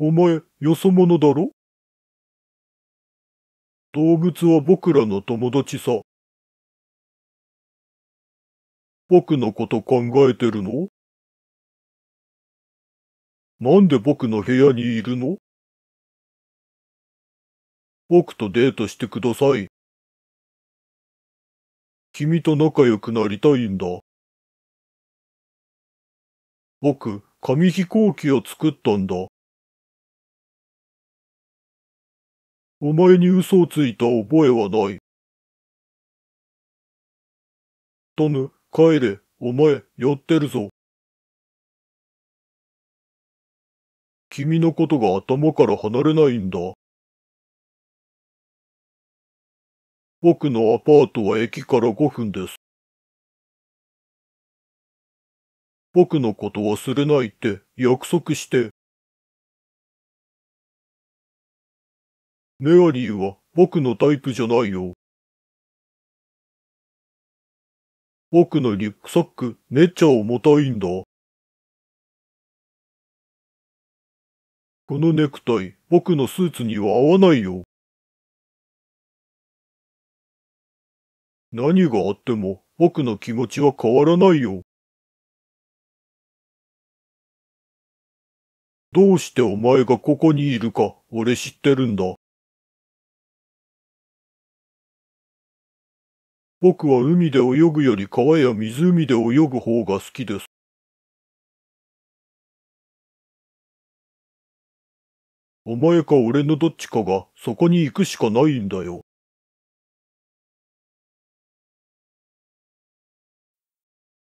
お前、よそ者だろ動物は僕らの友達さ。僕のこと考えてるのなんで僕の部屋にいるの僕とデートしてください。君と仲良くなりたいんだ。僕、紙飛行機を作ったんだ。お前に嘘をついた覚えはない。トム、帰れ、お前、やってるぞ。君のことが頭から離れないんだ。僕のアパートは駅から5分です。僕のこと忘れないって約束して。メアリーは僕のタイプじゃないよ。僕のリュックサック、めちゃ重たいんだ。このネクタイ、僕のスーツには合わないよ。何があっても僕の気持ちは変わらないよ。どうしてお前がここにいるか俺知ってるんだ。僕は海で泳ぐより川や湖で泳ぐ方が好きです。お前か俺のどっちかがそこに行くしかないんだよ。